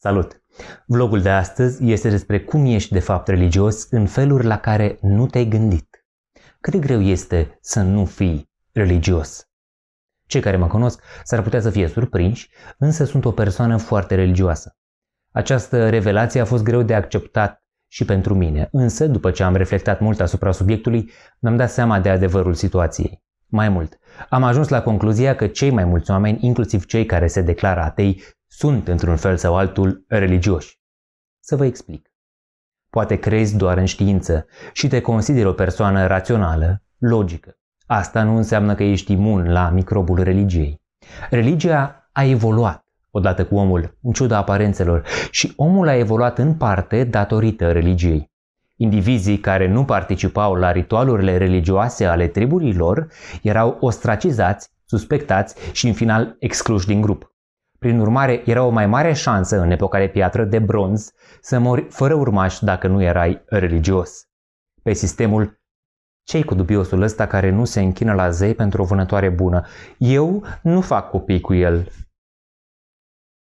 Salut! Vlogul de astăzi este despre cum ești de fapt religios în feluri la care nu te-ai gândit. Cât de greu este să nu fii religios? Cei care mă cunosc s-ar putea să fie surprinși, însă sunt o persoană foarte religioasă. Această revelație a fost greu de acceptat și pentru mine, însă după ce am reflectat mult asupra subiectului, mi-am dat seama de adevărul situației. Mai mult, am ajuns la concluzia că cei mai mulți oameni, inclusiv cei care se declară atei, sunt într-un fel sau altul religioși. Să vă explic. Poate crezi doar în știință și te consideri o persoană rațională, logică. Asta nu înseamnă că ești imun la microbul religiei. Religia a evoluat odată cu omul, în ciuda aparențelor, și omul a evoluat în parte datorită religiei. Indivizii care nu participau la ritualurile religioase ale triburilor erau ostracizați, suspectați și în final excluși din grup. Prin urmare, era o mai mare șansă în epoca de piatră de bronz să mori fără urmași dacă nu erai religios. Pe sistemul cei cu dubiosul ăsta care nu se închină la zei pentru o vânătoare bună? Eu nu fac copii cu el.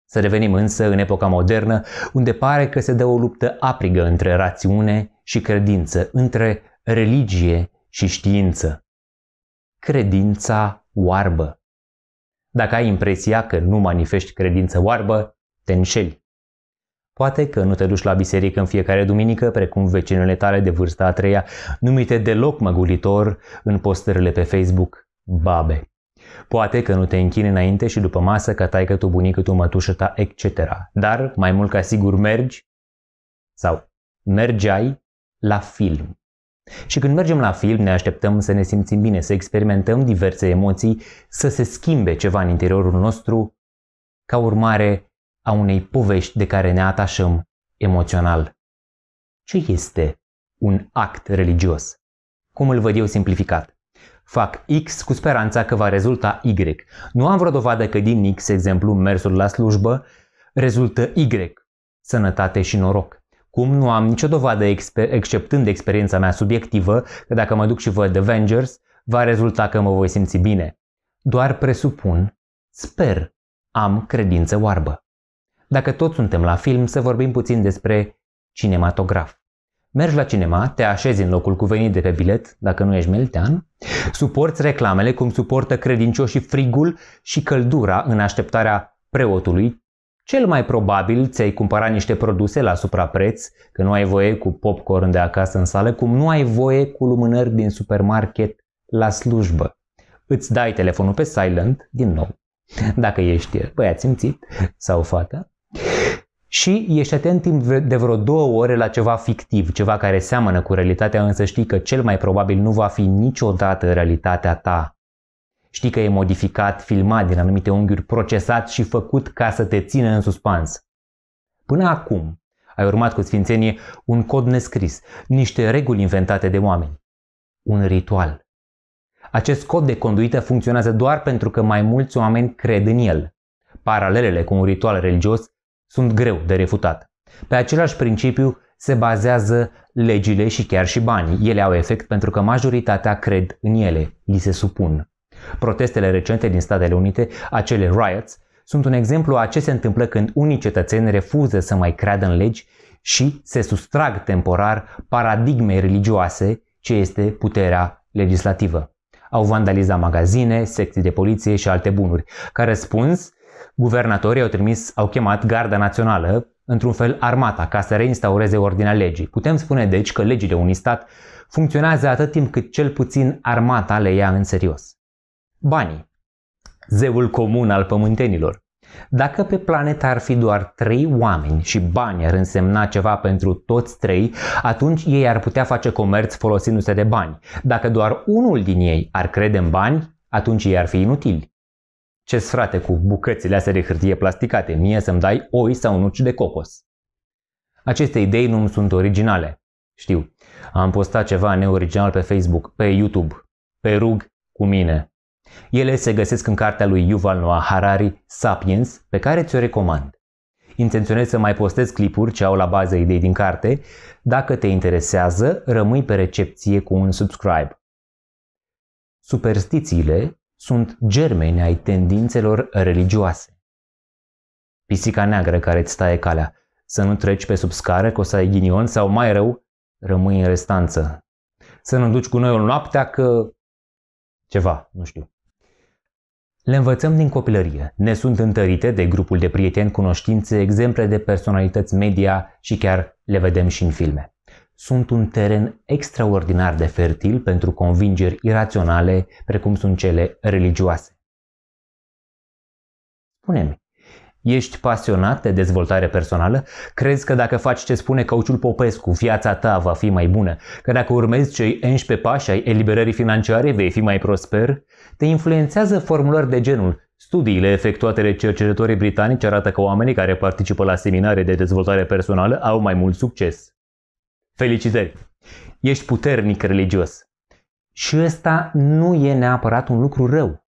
Să revenim însă în epoca modernă, unde pare că se dă o luptă aprigă între rațiune și credință, între religie și știință. Credința oarbă. Dacă ai impresia că nu manifesti credință oarbă, te înșeli. Poate că nu te duci la biserică în fiecare duminică, precum vecinele tale de vârsta a treia, numite deloc măgulitor în postările pe Facebook, babe. Poate că nu te închine înainte și după masă ca taică tu, bunică tu, mătușă ta, etc. Dar, mai mult ca sigur, mergi sau mergeai la film. Și când mergem la film, ne așteptăm să ne simțim bine, să experimentăm diverse emoții, să se schimbe ceva în interiorul nostru, ca urmare a unei povești de care ne atașăm emoțional. Ce este un act religios? Cum îl văd eu simplificat? Fac X cu speranța că va rezulta Y. Nu am vreo dovadă că din X, exemplu, mersul la slujbă, rezultă Y, sănătate și noroc acum, nu am nicio dovadă exper- exceptând experiența mea subiectivă că dacă mă duc și văd Avengers, va rezulta că mă voi simți bine. Doar presupun, sper, am credință oarbă. Dacă toți suntem la film, să vorbim puțin despre cinematograf. Mergi la cinema, te așezi în locul cuvenit de pe bilet, dacă nu ești meltean, suporți reclamele cum suportă credincioșii frigul și căldura în așteptarea preotului cel mai probabil ți-ai cumpărat niște produse la suprapreț, că nu ai voie cu popcorn de acasă în sală, cum nu ai voie cu lumânări din supermarket la slujbă. Îți dai telefonul pe silent din nou, dacă ești băiat simțit sau fată, și ești atent timp de vreo două ore la ceva fictiv, ceva care seamănă cu realitatea, însă știi că cel mai probabil nu va fi niciodată realitatea ta Știi că e modificat, filmat din anumite unghiuri, procesat și făcut ca să te țină în suspans. Până acum, ai urmat cu sfințenie un cod nescris, niște reguli inventate de oameni, un ritual. Acest cod de conduită funcționează doar pentru că mai mulți oameni cred în el. Paralelele cu un ritual religios sunt greu de refutat. Pe același principiu se bazează legile și chiar și banii. Ele au efect pentru că majoritatea cred în ele, li se supun. Protestele recente din Statele Unite, acele riots, sunt un exemplu a ce se întâmplă când unii cetățeni refuză să mai creadă în legi și se sustrag temporar paradigmei religioase ce este puterea legislativă. Au vandalizat magazine, secții de poliție și alte bunuri. Ca răspuns, guvernatorii au trimis, au chemat Garda Națională, într-un fel armata, ca să reinstaureze ordinea legii. Putem spune deci că legile unui stat funcționează atât timp cât cel puțin armata le ia în serios. Banii. Zeul comun al pământenilor. Dacă pe planetă ar fi doar trei oameni și bani ar însemna ceva pentru toți trei, atunci ei ar putea face comerț folosindu-se de bani. Dacă doar unul din ei ar crede în bani, atunci ei ar fi inutili. Ce frate cu bucățile astea de hârtie plasticate, mie să-mi dai oi sau nuci de cocos. Aceste idei nu sunt originale. Știu, am postat ceva neoriginal pe Facebook, pe YouTube, pe rug cu mine, ele se găsesc în cartea lui Yuval Noah Harari, Sapiens, pe care ți-o recomand. Intenționez să mai postez clipuri ce au la bază idei din carte. Dacă te interesează, rămâi pe recepție cu un subscribe. Superstițiile sunt germeni ai tendințelor religioase. Pisica neagră care îți taie calea. Să nu treci pe sub scară că o să ai ghinion sau mai rău, rămâi în restanță. Să nu duci cu noi o noaptea că... ceva, nu știu. Le învățăm din copilărie, ne sunt întărite de grupul de prieteni, cunoștințe, exemple de personalități media și chiar le vedem și în filme. Sunt un teren extraordinar de fertil pentru convingeri iraționale, precum sunt cele religioase. Spune-mi, Ești pasionat de dezvoltare personală? Crezi că dacă faci ce spune cauciul Popescu, viața ta va fi mai bună? Că dacă urmezi cei 11 pași ai eliberării financiare, vei fi mai prosper? Te influențează formulări de genul Studiile efectuate de cercetătorii britanici arată că oamenii care participă la seminare de dezvoltare personală au mai mult succes. Felicitări! Ești puternic religios. Și ăsta nu e neapărat un lucru rău.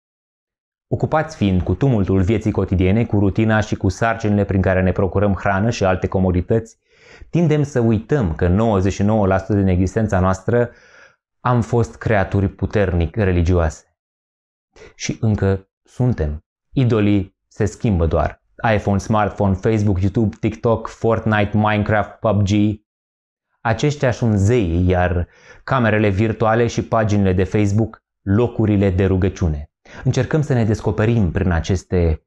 Ocupați fiind cu tumultul vieții cotidiene, cu rutina și cu sarcinile prin care ne procurăm hrană și alte comodități, tindem să uităm că 99% din existența noastră am fost creaturi puternic religioase. Și încă suntem. Idolii se schimbă doar. iPhone, smartphone, Facebook, YouTube, TikTok, Fortnite, Minecraft, PUBG. Aceștia sunt zei, iar camerele virtuale și paginile de Facebook, locurile de rugăciune. Încercăm să ne descoperim prin aceste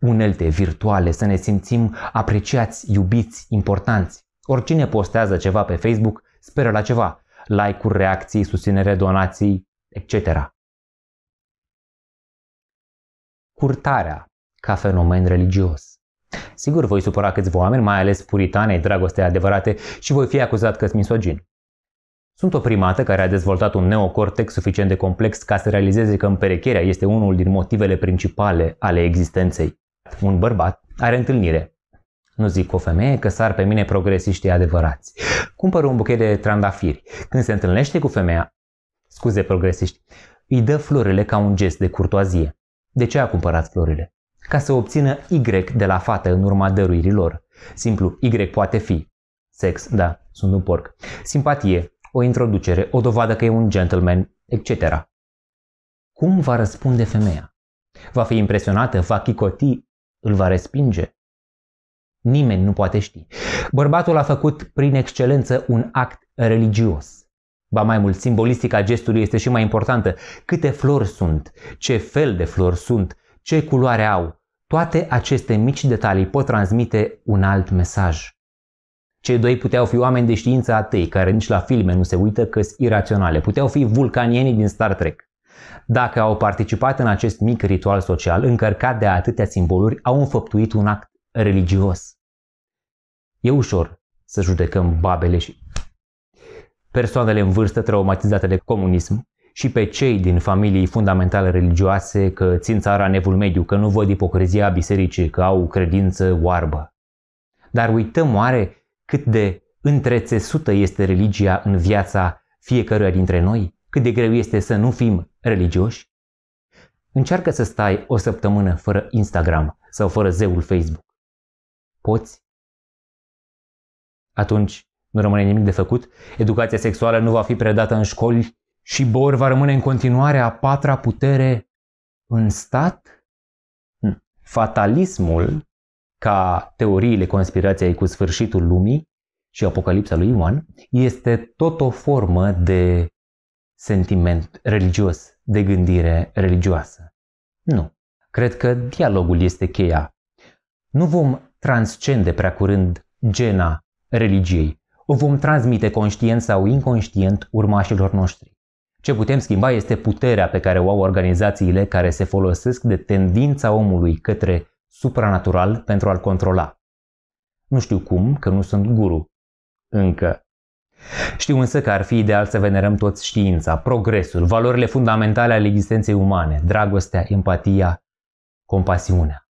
unelte virtuale, să ne simțim apreciați, iubiți, importanți. Oricine postează ceva pe Facebook speră la ceva. Like-uri, reacții, susținere, donații, etc. Curtarea ca fenomen religios. Sigur voi supăra câțiva oameni, mai ales puritanei, dragostei adevărate și voi fi acuzat că sunt misogin. Sunt o primată care a dezvoltat un neocortex suficient de complex ca să realizeze că împerecherea este unul din motivele principale ale existenței. Un bărbat are întâlnire. Nu zic o femeie că sar pe mine progresiștii adevărați. Cumpăr un buchet de trandafiri. Când se întâlnește cu femeia, scuze progresiști, îi dă florile ca un gest de curtoazie. De ce a cumpărat florile? Ca să obțină Y de la fată în urma dăruirilor. Simplu, Y poate fi. Sex, da, sunt un porc. Simpatie, o introducere, o dovadă că e un gentleman, etc. Cum va răspunde femeia? Va fi impresionată, va chicoti, îl va respinge? Nimeni nu poate ști. Bărbatul a făcut prin excelență un act religios. Ba mai mult, simbolistica gestului este și mai importantă. Câte flori sunt, ce fel de flori sunt, ce culoare au. Toate aceste mici detalii pot transmite un alt mesaj. Cei doi puteau fi oameni de știință atei, care nici la filme nu se uită că sunt iraționale. Puteau fi vulcanienii din Star Trek. Dacă au participat în acest mic ritual social, încărcat de atâtea simboluri, au înfăptuit un act religios. E ușor să judecăm babele și persoanele în vârstă traumatizate de comunism și pe cei din familii fundamentale religioase că țin țara nevul mediu, că nu văd ipocrizia bisericii, că au credință oarbă. Dar uităm oare cât de întrețesută este religia în viața fiecăruia dintre noi, cât de greu este să nu fim religioși? Încearcă să stai o săptămână fără Instagram sau fără zeul Facebook. Poți? Atunci nu rămâne nimic de făcut, educația sexuală nu va fi predată în școli și Bor va rămâne în continuare a patra putere în stat? Hm. Fatalismul ca teoriile conspirației cu sfârșitul lumii și Apocalipsa lui Ioan, este tot o formă de sentiment religios, de gândire religioasă. Nu. Cred că dialogul este cheia. Nu vom transcende prea curând gena religiei. O vom transmite conștient sau inconștient urmașilor noștri. Ce putem schimba este puterea pe care o au organizațiile care se folosesc de tendința omului către supranatural pentru a-l controla. Nu știu cum, că nu sunt guru. Încă. Știu însă că ar fi ideal să venerăm toți știința, progresul, valorile fundamentale ale existenței umane, dragostea, empatia, compasiunea.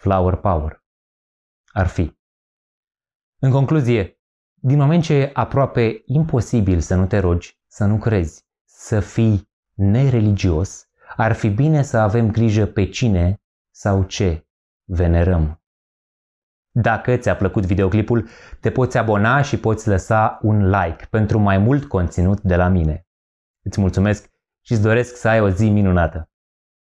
Flower power. Ar fi. În concluzie, din moment ce e aproape imposibil să nu te rogi, să nu crezi, să fii nereligios, ar fi bine să avem grijă pe cine sau ce venerăm. Dacă ți-a plăcut videoclipul, te poți abona și poți lăsa un like pentru mai mult conținut de la mine. Îți mulțumesc și îți doresc să ai o zi minunată!